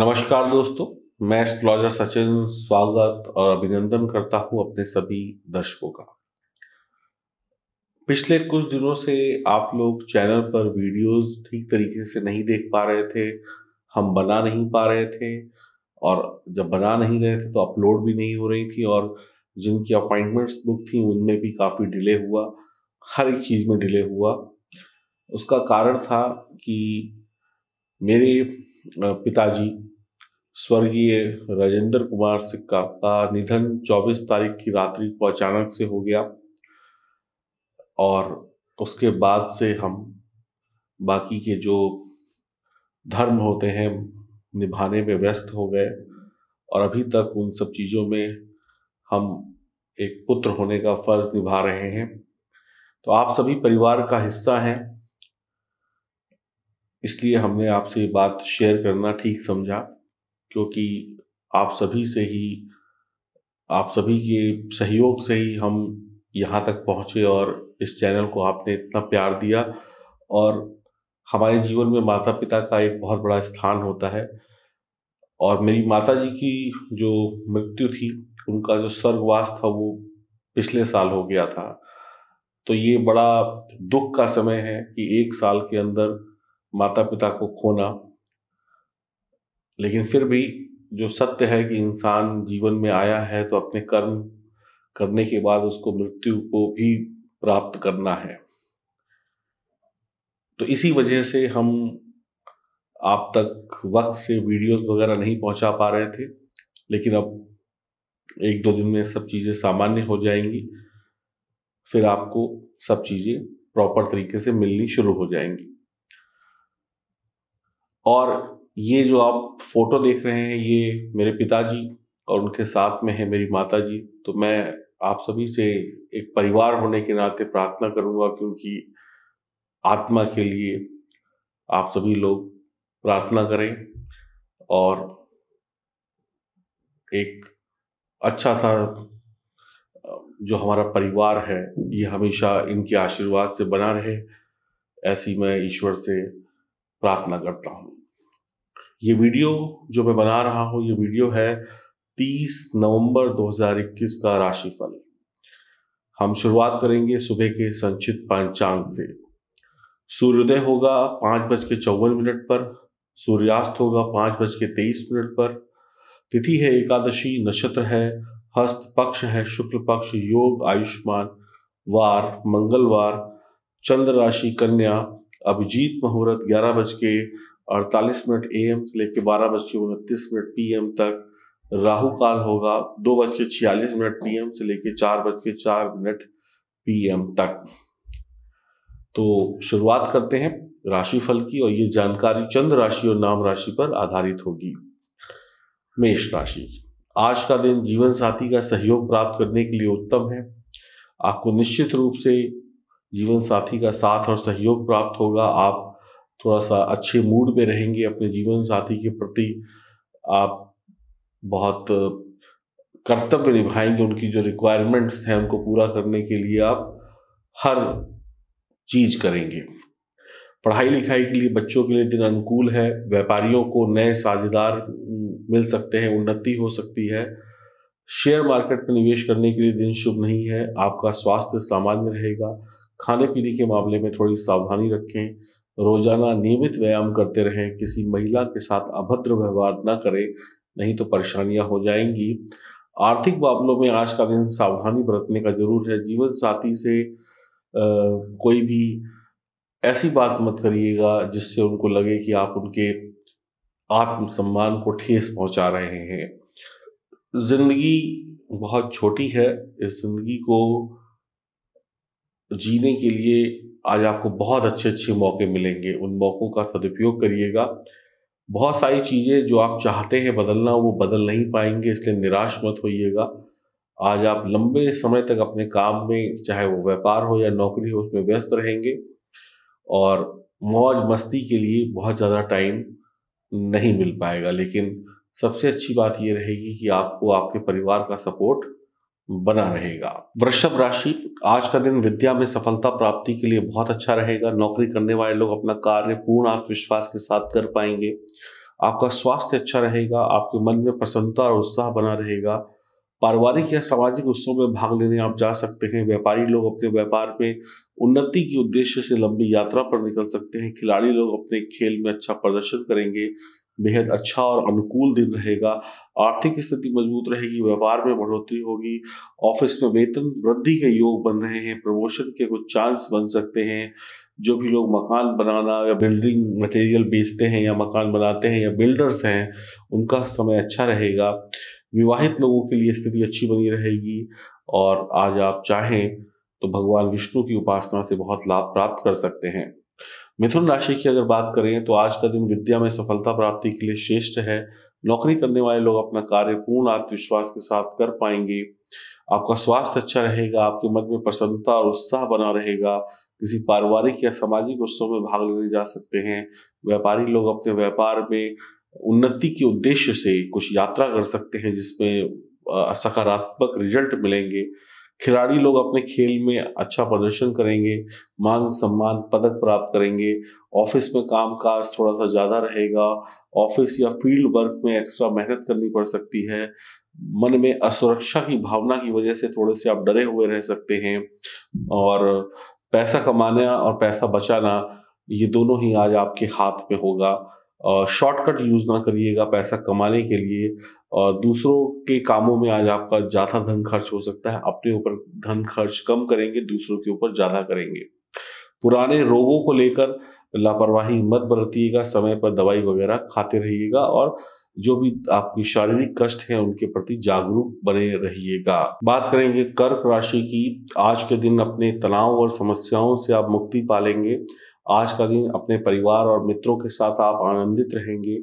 नमस्कार दोस्तों मैं एस्ट्रोलॉजर सचिन स्वागत और अभिनंदन करता हूं अपने सभी दर्शकों का पिछले कुछ दिनों से आप लोग चैनल पर वीडियोस ठीक तरीके से नहीं देख पा रहे थे हम बना नहीं पा रहे थे और जब बना नहीं रहे थे तो अपलोड भी नहीं हो रही थी और जिनकी अपॉइंटमेंट्स बुक थी उनमें भी काफ़ी डिले हुआ हर एक चीज़ में डिले हुआ उसका कारण था कि मेरे पिताजी स्वर्गीय राजेंद्र कुमार सिक्का का निधन 24 तारीख की रात्रि को अचानक से हो गया और उसके बाद से हम बाकी के जो धर्म होते हैं निभाने में व्यस्त हो गए और अभी तक उन सब चीज़ों में हम एक पुत्र होने का फर्ज निभा रहे हैं तो आप सभी परिवार का हिस्सा हैं इसलिए हमने आपसे ये बात शेयर करना ठीक समझा क्योंकि आप सभी से ही आप सभी के सहयोग से ही हम यहाँ तक पहुँचे और इस चैनल को आपने इतना प्यार दिया और हमारे जीवन में माता पिता का एक बहुत बड़ा स्थान होता है और मेरी माता जी की जो मृत्यु थी उनका जो स्वर्गवास था वो पिछले साल हो गया था तो ये बड़ा दुख का समय है कि एक साल के अंदर माता पिता को खोना लेकिन फिर भी जो सत्य है कि इंसान जीवन में आया है तो अपने कर्म करने के बाद उसको मृत्यु को भी प्राप्त करना है तो इसी वजह से हम आप तक वक्त से वीडियोस वगैरह नहीं पहुंचा पा रहे थे लेकिन अब एक दो दिन में सब चीज़ें सामान्य हो जाएंगी फिर आपको सब चीज़ें प्रॉपर तरीके से मिलनी शुरू हो जाएंगी और ये जो आप फोटो देख रहे हैं ये मेरे पिताजी और उनके साथ में है मेरी माता जी तो मैं आप सभी से एक परिवार होने के नाते प्रार्थना करूंगा क्योंकि आत्मा के लिए आप सभी लोग प्रार्थना करें और एक अच्छा सा जो हमारा परिवार है ये हमेशा इनके आशीर्वाद से बना रहे ऐसी मैं ईश्वर से प्रार्थना करता हूँ ये वीडियो जो मैं बना रहा हूं ये वीडियो है 30 नवंबर 2021 का राशिफल हम शुरुआत करेंगे सुबह के संचित पंचांग से सूर्योदय होगा पांच बज के चौवन मिनट पर सूर्यास्त होगा पांच बज के तेईस मिनट पर तिथि है एकादशी नक्षत्र है हस्त पक्ष है शुक्ल पक्ष योग आयुष्मान वार मंगलवार चंद्र राशि कन्या अभिजीत मुहूर्त ग्यारह बज के अड़तालीस मिनट ए एम से लेकर बारह बज के उनतीस मिनट पी एम तक राहु काल होगा दो बज के छियालीस मिनट पी एम से लेकर चार बज के चार मिनट पी एम तक तो शुरुआत करते हैं राशिफल की और ये जानकारी चंद्र राशि और नाम राशि पर आधारित होगी मेष राशि आज का दिन जीवन साथी का सहयोग प्राप्त करने के लिए उत्तम है आपको निश्चित रूप से जीवन साथी का साथ और सहयोग प्राप्त होगा आप थोड़ा सा अच्छे मूड में रहेंगे अपने जीवन साथी के प्रति आप बहुत कर्तव्य निभाएंगे उनकी जो रिक्वायरमेंट्स हैं उनको पूरा करने के लिए आप हर चीज करेंगे पढ़ाई लिखाई के लिए बच्चों के लिए दिन अनुकूल है व्यापारियों को नए साझेदार मिल सकते हैं उन्नति हो सकती है शेयर मार्केट में निवेश करने के लिए दिन शुभ नहीं है आपका स्वास्थ्य सामान्य रहेगा खाने पीने के मामले में थोड़ी सावधानी रखें रोजाना नियमित व्यायाम करते रहें किसी महिला के साथ अभद्र व्यवहार ना करें नहीं तो परेशानियां हो जाएंगी आर्थिक मामलों में आज का दिन सावधानी बरतने का जरूर है जीवन साथी से आ, कोई भी ऐसी बात मत करिएगा जिससे उनको लगे कि आप उनके आत्मसम्मान को ठेस पहुंचा रहे हैं जिंदगी बहुत छोटी है इस जिंदगी को जीने के लिए आज आपको बहुत अच्छे अच्छे मौके मिलेंगे उन मौक़ों का सदुपयोग करिएगा बहुत सारी चीज़ें जो आप चाहते हैं बदलना वो बदल नहीं पाएंगे इसलिए निराश मत होइएगा आज आप लंबे समय तक अपने काम में चाहे वो व्यापार हो या नौकरी हो उसमें व्यस्त रहेंगे और मौज मस्ती के लिए बहुत ज़्यादा टाइम नहीं मिल पाएगा लेकिन सबसे अच्छी बात ये रहेगी कि आपको आपके परिवार का सपोर्ट बना रहेगा वृषभ राशि आज का दिन विद्या में सफलता प्राप्ति के लिए बहुत अच्छा रहेगा नौकरी करने वाले लोग अपना कार्य पूर्ण आत्मविश्वास के साथ कर पाएंगे आपका स्वास्थ्य अच्छा रहेगा आपके मन में प्रसन्नता और उत्साह बना रहेगा पारिवारिक या सामाजिक उत्सव में भाग लेने आप जा सकते हैं व्यापारी लोग अपने व्यापार में उन्नति के उद्देश्य से लंबी यात्रा पर निकल सकते हैं खिलाड़ी लोग अपने खेल में अच्छा प्रदर्शन करेंगे बेहद अच्छा और अनुकूल दिन रहेगा आर्थिक स्थिति मजबूत रहेगी व्यापार में बढ़ोतरी होगी ऑफिस में वेतन वृद्धि के योग बन रहे हैं प्रमोशन के कुछ चांस बन सकते हैं जो भी लोग मकान बनाना या बिल्डिंग मटेरियल बेचते हैं या मकान बनाते हैं या बिल्डर्स हैं उनका समय अच्छा रहेगा विवाहित लोगों के लिए स्थिति अच्छी बनी रहेगी और आज आप चाहें तो भगवान विष्णु की उपासना से बहुत लाभ प्राप्त कर सकते हैं मिथुन राशि की अगर बात करें तो आज का दिन विद्या में सफलता प्राप्ति के लिए श्रेष्ठ है नौकरी करने वाले लोग अपना कार्य पूर्ण आत्मविश्वास के साथ कर पाएंगे आपका स्वास्थ्य अच्छा रहेगा आपके मन में प्रसन्नता और उत्साह बना रहेगा किसी पारिवारिक या सामाजिक उत्सव में भाग लेने जा सकते हैं व्यापारी लोग अपने व्यापार में उन्नति के उद्देश्य से कुछ यात्रा कर सकते हैं जिसमें सकारात्मक रिजल्ट मिलेंगे खिलाड़ी लोग अपने खेल में अच्छा प्रदर्शन करेंगे मान सम्मान पदक प्राप्त करेंगे ऑफिस में काम काज थोड़ा सा ज़्यादा रहेगा ऑफिस या फील्ड वर्क में एक्स्ट्रा मेहनत करनी पड़ सकती है मन में असुरक्षा की भावना की वजह से थोड़े से आप डरे हुए रह सकते हैं और पैसा कमाना और पैसा बचाना ये दोनों ही आज आपके हाथ में होगा शॉर्टकट यूज़ ना करिएगा पैसा कमाने के लिए और दूसरों के कामों में आज आपका ज़्यादा धन खर्च हो सकता है अपने ऊपर धन खर्च कम करेंगे दूसरों के ऊपर ज़्यादा करेंगे पुराने रोगों को लेकर लापरवाही मत बरतिएगा समय पर दवाई वगैरह खाते रहिएगा और जो भी आपकी शारीरिक कष्ट है उनके प्रति जागरूक बने रहिएगा बात करेंगे कर्क राशि की आज के दिन अपने तनाव और समस्याओं से आप मुक्ति पालेंगे आज का दिन अपने परिवार और मित्रों के साथ आप आनंदित रहेंगे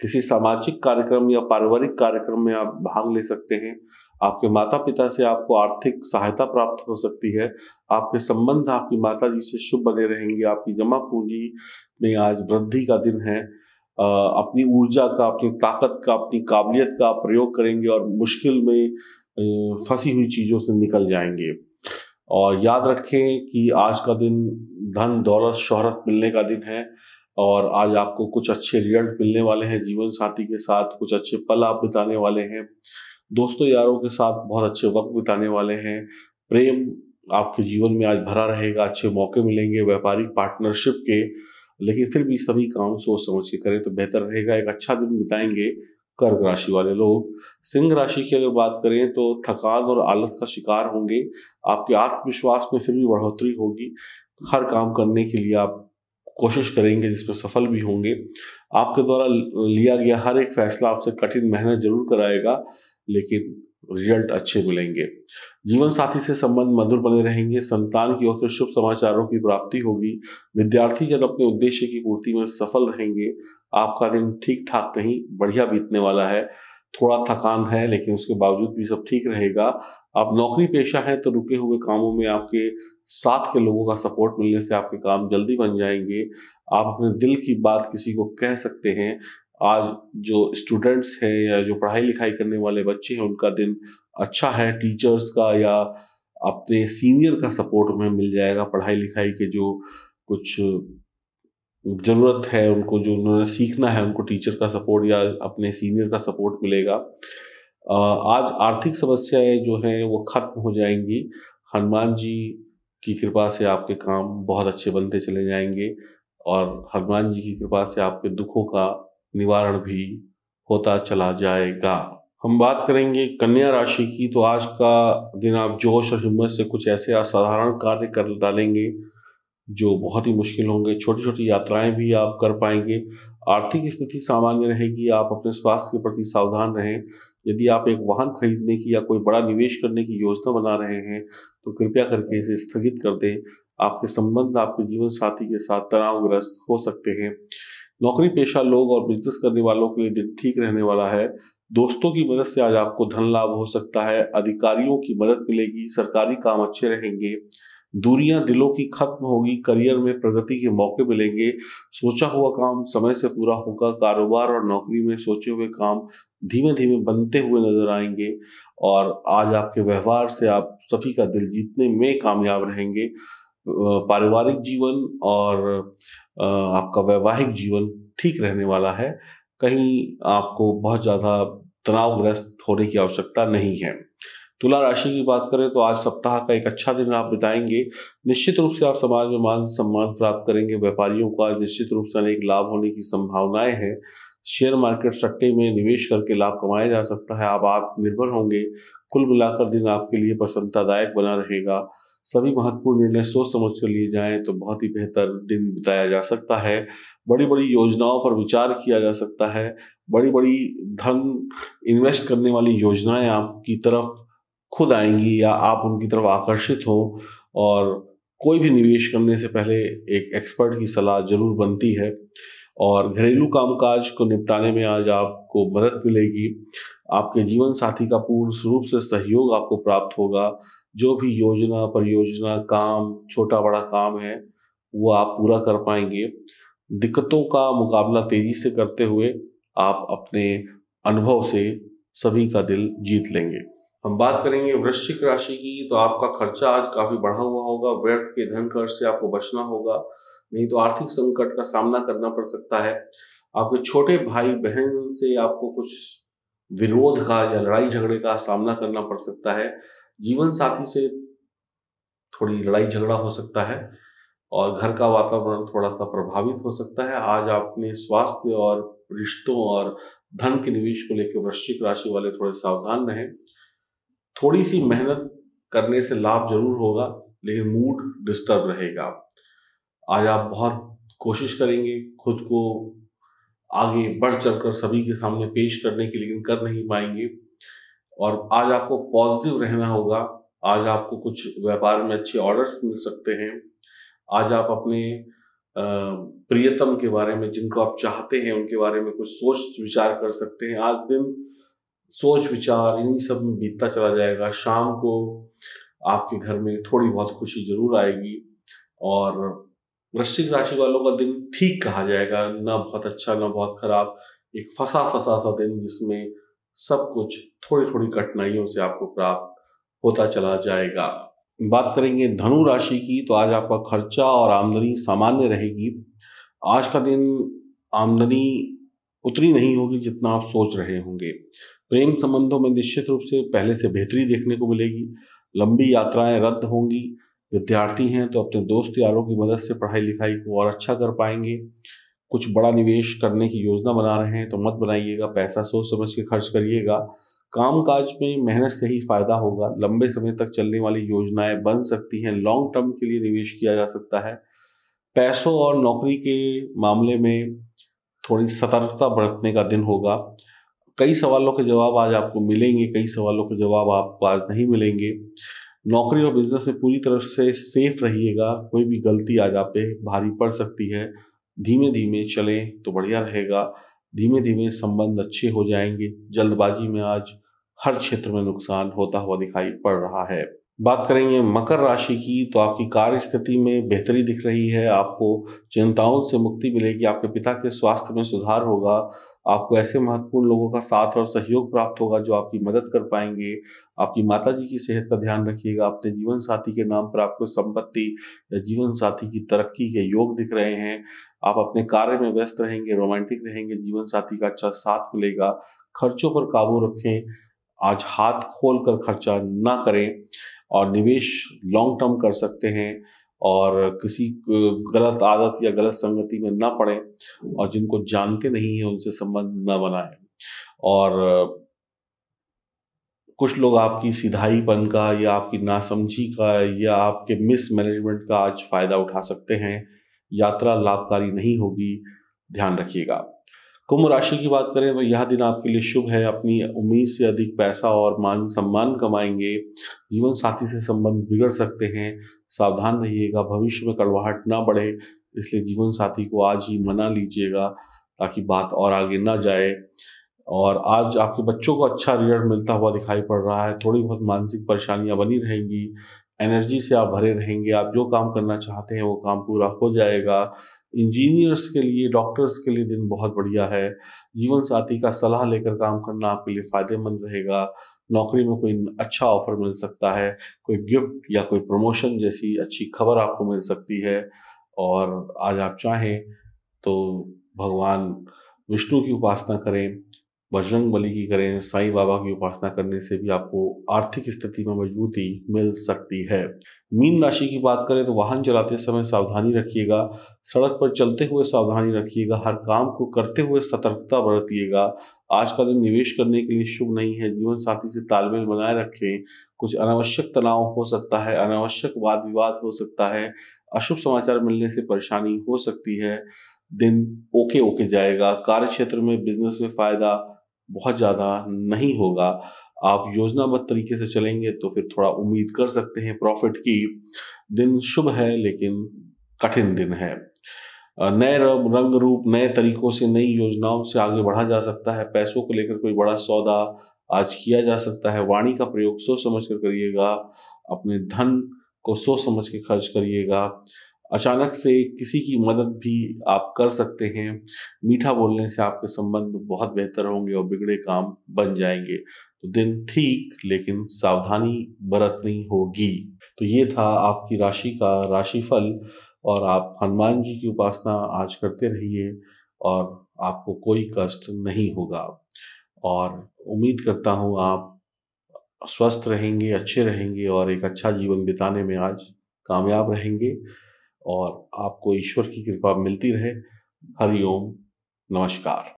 किसी सामाजिक कार्यक्रम या पारिवारिक कार्यक्रम में आप भाग ले सकते हैं आपके माता पिता से आपको आर्थिक सहायता प्राप्त हो सकती है आपके संबंध आपकी माता जी से शुभ बने रहेंगे आपकी जमा पूंजी में आज वृद्धि का दिन है अपनी ऊर्जा का अपनी ताकत का अपनी काबिलियत का प्रयोग करेंगे और मुश्किल में फंसी हुई चीज़ों से निकल जाएंगे और याद रखें कि आज का दिन धन दौलत शोहरत मिलने का दिन है और आज आपको कुछ अच्छे रिजल्ट मिलने वाले हैं जीवन साथी के साथ कुछ अच्छे पल आप बिताने वाले हैं दोस्तों यारों के साथ बहुत अच्छे वक्त बिताने वाले हैं प्रेम आपके जीवन में आज भरा रहेगा अच्छे मौके मिलेंगे व्यापारिक पार्टनरशिप के लेकिन फिर भी सभी काम सोच समझ के करें तो बेहतर रहेगा एक अच्छा दिन बिताएंगे कर्क राशि वाले लोग सिंह राशि की अगर बात करें तो थकान और आलस का शिकार होंगे आपके आत्मविश्वास में फिर भी बढ़ोतरी होगी हर काम करने के लिए आप कोशिश करेंगे जिसमें सफल भी होंगे आपके द्वारा लिया गया हर एक फैसला आपसे कठिन मेहनत जरूर कराएगा लेकिन रिजल्ट अच्छे मिलेंगे जीवन साथी से संबंध मधुर बने रहेंगे संतान की ओर से शुभ समाचारों की प्राप्ति होगी विद्यार्थी जन अपने उद्देश्य की पूर्ति में सफल रहेंगे आपका दिन ठीक ठाक नहीं बढ़िया बीतने वाला है थोड़ा थकान है लेकिन उसके बावजूद भी सब ठीक रहेगा आप नौकरी पेशा है तो रुके हुए कामों में आपके साथ के लोगों का सपोर्ट मिलने से आपके काम जल्दी बन जाएंगे आप अपने दिल की बात किसी को कह सकते हैं आज जो स्टूडेंट्स हैं या जो पढ़ाई लिखाई करने वाले बच्चे हैं उनका दिन अच्छा है टीचर्स का या अपने सीनियर का सपोर्ट उन्हें मिल जाएगा पढ़ाई लिखाई के जो कुछ ज़रूरत है उनको जो उन्होंने सीखना है उनको टीचर का सपोर्ट या अपने सीनियर का सपोर्ट मिलेगा आज आर्थिक समस्याएं जो हैं वो ख़त्म हो जाएंगी हनुमान जी की कृपा से आपके काम बहुत अच्छे बनते चले जाएंगे और हनुमान जी की कृपा से आपके दुखों का निवारण भी होता चला जाएगा हम बात करेंगे कन्या राशि की तो आज का दिन आप जोश और हिम्मत से कुछ ऐसे असाधारण कार्य कर डालेंगे जो बहुत ही मुश्किल होंगे छोटी छोटी यात्राएं भी आप कर पाएंगे आर्थिक स्थिति सामान्य रहेगी आप अपने स्वास्थ्य के प्रति सावधान रहें यदि आप एक वाहन खरीदने की या कोई बड़ा निवेश करने की योजना बना रहे हैं तो कृपया करके इसे स्थगित कर दें आपके संबंध आपके जीवन साथी के साथ तनावग्रस्त हो सकते हैं नौकरी पेशा लोग और बिजनेस करने वालों के लिए दिन ठीक रहने वाला है दोस्तों की मदद से आज आपको धन लाभ हो सकता है अधिकारियों की मदद मिलेगी सरकारी काम अच्छे रहेंगे दूरियां दिलों की खत्म होगी करियर में प्रगति के मौके मिलेंगे सोचा हुआ काम समय से पूरा होगा कारोबार और नौकरी में सोचे हुए काम धीमे धीमे बनते हुए नजर आएंगे और आज आपके व्यवहार से आप सभी का दिल जीतने में कामयाब रहेंगे पारिवारिक जीवन और आपका वैवाहिक जीवन ठीक रहने वाला है कहीं आपको बहुत ज़्यादा तनावग्रस्त होने की आवश्यकता नहीं है तुला राशि की बात करें तो आज सप्ताह का एक अच्छा दिन आप बिताएंगे निश्चित रूप से आप समाज में मान सम्मान प्राप्त करेंगे व्यापारियों को आज निश्चित रूप से अनेक लाभ होने की संभावनाएं हैं शेयर मार्केट सट्टे में निवेश करके लाभ कमाया जा सकता है आप आत्मनिर्भर होंगे कुल मिलाकर दिन आपके लिए प्रसन्नतादायक बना रहेगा सभी महत्वपूर्ण निर्णय सोच समझ कर लिए जाएं तो बहुत ही बेहतर दिन बिताया जा सकता है बड़ी बड़ी योजनाओं पर विचार किया जा सकता है बड़ी बड़ी धन इन्वेस्ट करने वाली योजनाएं आपकी तरफ खुद आएंगी या आप उनकी तरफ आकर्षित हो और कोई भी निवेश करने से पहले एक एक्सपर्ट की सलाह जरूर बनती है और घरेलू कामकाज को निपटाने में आज आपको मदद मिलेगी आपके जीवन साथी का पूर्ण रूप से सहयोग आपको प्राप्त होगा जो भी योजना परियोजना काम छोटा बड़ा काम है वो आप पूरा कर पाएंगे दिक्कतों का मुकाबला तेजी से करते हुए आप अपने अनुभव से सभी का दिल जीत लेंगे हम बात करेंगे वृश्चिक राशि की तो आपका खर्चा आज काफी बढ़ा हुआ होगा व्यर्थ के धन खर्च से आपको बचना होगा नहीं तो आर्थिक संकट का सामना करना पड़ सकता है आपके छोटे भाई बहन से आपको कुछ विरोध का या लड़ाई झगड़े का सामना करना पड़ सकता है जीवन साथी से थोड़ी लड़ाई झगड़ा हो सकता है और घर का वातावरण थोड़ा सा प्रभावित हो सकता है आज आपने स्वास्थ्य और रिश्तों और धन के निवेश को लेकर वृश्चिक राशि वाले थोड़े सावधान रहें थोड़ी सी मेहनत करने से लाभ जरूर होगा लेकिन मूड डिस्टर्ब रहेगा आज आप बहुत कोशिश करेंगे खुद को आगे बढ़ चढ़कर सभी के सामने पेश करने के लेकिन कर नहीं पाएंगे और आज आपको पॉजिटिव रहना होगा आज आपको कुछ व्यापार में अच्छे ऑर्डर्स मिल सकते हैं आज आप अपने प्रियतम के बारे में जिनको आप चाहते हैं उनके बारे में कुछ सोच विचार कर सकते हैं आज दिन सोच विचार इन्हीं सब में बीतता चला जाएगा शाम को आपके घर में थोड़ी बहुत खुशी जरूर आएगी और वृश्चिक राशि वालों का दिन ठीक कहा जाएगा ना बहुत अच्छा ना बहुत खराब एक फंसा फंसा सा दिन जिसमें सब कुछ थोड़ी थोड़ी कठिनाइयों से आपको प्राप्त होता चला जाएगा बात करेंगे धनु राशि की तो आज आपका खर्चा और आमदनी सामान्य रहेगी आज का दिन आमदनी उतनी नहीं होगी जितना आप सोच रहे होंगे प्रेम संबंधों में निश्चित रूप से पहले से बेहतरी देखने को मिलेगी लंबी यात्राएं रद्द होंगी विद्यार्थी हैं तो अपने दोस्त यारों की मदद से पढ़ाई लिखाई को और अच्छा कर पाएंगे कुछ बड़ा निवेश करने की योजना बना रहे हैं तो मत बनाइएगा पैसा सोच समझ के खर्च करिएगा काम काज में मेहनत से ही फायदा होगा लंबे समय तक चलने वाली योजनाएं बन सकती हैं लॉन्ग टर्म के लिए निवेश किया जा सकता है पैसों और नौकरी के मामले में थोड़ी सतर्कता बरतने का दिन होगा कई सवालों के जवाब आज आपको मिलेंगे कई सवालों के जवाब आपको आज नहीं मिलेंगे नौकरी और बिजनेस में पूरी तरफ से सेफ रहिएगा कोई भी गलती आज आप पे भारी पड़ सकती है धीमे धीमे चलें तो बढ़िया रहेगा धीमे धीमे संबंध अच्छे हो जाएंगे जल्दबाजी में आज हर क्षेत्र में नुकसान होता हुआ दिखाई पड़ रहा है बात करेंगे मकर राशि की तो आपकी कार्य स्थिति में बेहतरी दिख रही है आपको चिंताओं से मुक्ति मिलेगी आपके पिता के स्वास्थ्य में सुधार होगा आपको ऐसे महत्वपूर्ण लोगों का साथ और सहयोग प्राप्त होगा जो आपकी मदद कर पाएंगे आपकी माता जी की सेहत का ध्यान रखिएगा अपने जीवन साथी के नाम पर आपको संपत्ति या जीवन साथी की तरक्की के योग दिख रहे हैं आप अपने कार्य में व्यस्त रहेंगे रोमांटिक रहेंगे जीवन साथी का अच्छा साथ मिलेगा खर्चों पर काबू रखें आज हाथ खोल कर खर्चा ना करें और निवेश लॉन्ग टर्म कर सकते हैं और किसी गलत आदत या गलत संगति में ना पड़े और जिनको जानते नहीं है उनसे संबंध ना बनाए और कुछ लोग आपकी सीधाईपन का या आपकी नासमझी का या आपके मिसमैनेजमेंट का आज फायदा उठा सकते हैं यात्रा लाभकारी नहीं होगी ध्यान रखिएगा कुंभ राशि की बात करें तो यह दिन आपके लिए शुभ है अपनी उम्मीद से अधिक पैसा और मान सम्मान कमाएंगे जीवन साथी से संबंध बिगड़ सकते हैं सावधान रहिएगा भविष्य में कड़वाहट ना बढ़े इसलिए जीवन साथी को आज ही मना लीजिएगा ताकि बात और आगे ना जाए और आज आपके बच्चों को अच्छा रिजल्ट मिलता हुआ दिखाई पड़ रहा है थोड़ी बहुत मानसिक परेशानियां बनी रहेंगी एनर्जी से आप भरे रहेंगे आप जो काम करना चाहते हैं वो काम पूरा हो जाएगा इंजीनियर्स के लिए डॉक्टर्स के लिए दिन बहुत बढ़िया है जीवन साथी का सलाह लेकर काम करना आपके लिए फ़ायदेमंद रहेगा नौकरी में कोई अच्छा ऑफर मिल सकता है कोई गिफ्ट या कोई प्रमोशन जैसी अच्छी खबर आपको मिल सकती है और आज आप चाहें तो भगवान विष्णु की उपासना करें बजरंग बली की करें साईं बाबा की उपासना करने से भी आपको आर्थिक स्थिति में मजबूती मिल सकती है मीन राशि की बात करें तो वाहन चलाते समय सावधानी रखिएगा सड़क पर चलते हुए सावधानी रखिएगा हर काम को करते हुए सतर्कता बरतिएगा आज का दिन निवेश करने के लिए शुभ नहीं है जीवन साथी से तालमेल बनाए रखें कुछ अनावश्यक तनाव हो सकता है अनावश्यक वाद विवाद हो सकता है अशुभ समाचार मिलने से परेशानी हो सकती है दिन ओके ओके जाएगा कार्य क्षेत्र में बिजनेस में फायदा बहुत ज़्यादा नहीं होगा आप योजनाबद्ध तरीके से चलेंगे तो फिर थोड़ा उम्मीद कर सकते हैं प्रॉफिट की दिन शुभ है लेकिन कठिन दिन है नए रंग रूप नए तरीकों से नई योजनाओं से आगे बढ़ा जा सकता है पैसों को लेकर कोई बड़ा सौदा आज किया जा सकता है वाणी का प्रयोग सोच समझ कर करिएगा अपने धन को सोच समझ के खर्च करिएगा अचानक से किसी की मदद भी आप कर सकते हैं मीठा बोलने से आपके संबंध बहुत बेहतर होंगे और बिगड़े काम बन जाएंगे तो दिन ठीक लेकिन सावधानी बरतनी होगी तो ये था आपकी राशि का राशिफल और आप हनुमान जी की उपासना आज करते रहिए और आपको कोई कष्ट नहीं होगा और उम्मीद करता हूँ आप स्वस्थ रहेंगे अच्छे रहेंगे और एक अच्छा जीवन बिताने में आज कामयाब रहेंगे और आपको ईश्वर की कृपा मिलती रहे हरिओम नमस्कार